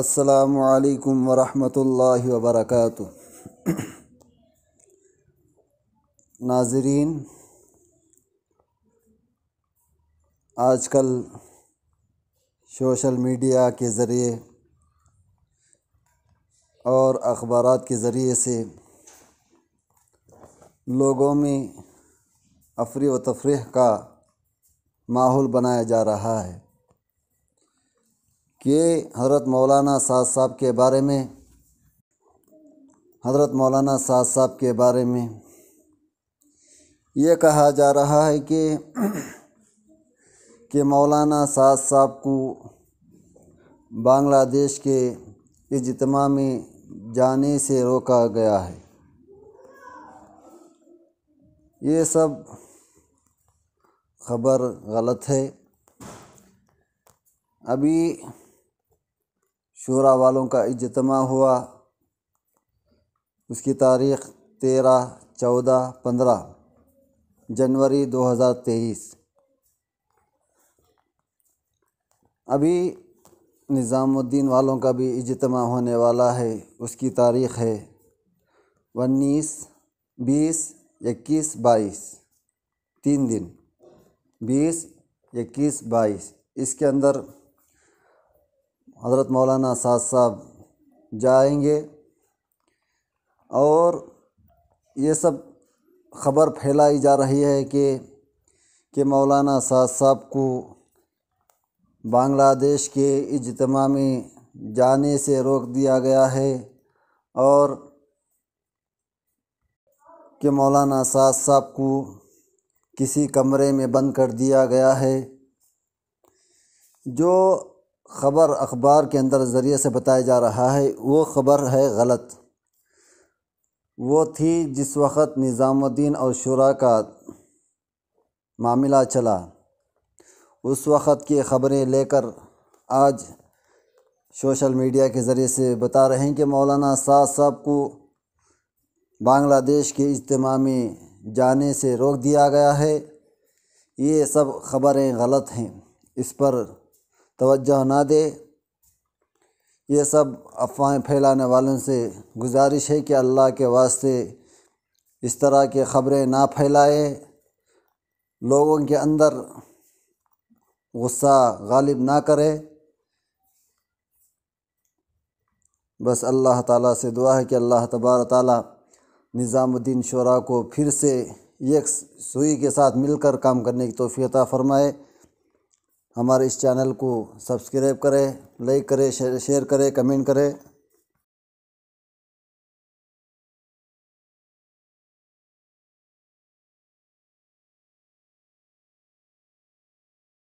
असलकम वरहमल वबरक नाजरीन आजकल सोशल मीडिया के ज़रिए और अखबार के ज़रिए से लोगों में अफरी व तफरी का माहौल बनाया जा रहा है कि हज़रत मौलाना साज़ साहब के बारे में हज़रत मौलाना साज़ साहब के बारे में ये कहा जा रहा है कि कि मौलाना साज साहब को बांग्लादेश के इजतमा में जाने से रोका गया है ये सब खबर गलत है अभी शोरा वालों का इजतमा हुआ उसकी तारीख़ तेरह चौदह पंद्रह जनवरी दो हज़ार तेईस अभी निज़ामुद्दीन वालों का भी इजतमा होने वाला है उसकी तारीख़ है उन्नीस बीस इक्कीस बाईस तीन दिन बीस इक्कीस बाईस इसके अंदर हज़रत मौलाना साद साहब जाएंगे और ये सब खबर फैलाई जा रही है कि कि मौलाना साद साहब को बांग्लादेश के इजतमा में जाने से रोक दिया गया है और कि मौलाना साद साहब को किसी कमरे में बंद कर दिया गया है जो ख़बर अखबार के अंदर ज़रिए से बताया जा रहा है वो ख़बर है गलत वो थी जिस वक़्त निज़ामुद्दीन और शुरा का मामला चला उस वक़्त की ख़बरें लेकर आज सोशल मीडिया के ज़रिए से बता रहे हैं कि मौलाना साहब साहब को बांग्लादेश के इज्तम में जाने से रोक दिया गया है ये सब ख़बरें गलत हैं इस पर तोज्जो ना दे ये सब अफवाहें फैलाने वालों से गुजारिश है कि अल्लाह के वास्ते इस तरह की ख़बरें ना फैलाए लोगों के अंदर गुस्सा गालिब ना करे बस अल्लाह ताला से दुआ है कि अल्लाह तबार ताला निज़ामुद्दीन शुरा को फिर से एक सुई के साथ मिलकर काम करने की तोफ़ीता फ़रमाए हमारे इस चैनल को सब्सक्राइब करें लाइक करें शेयर करें कमेंट करें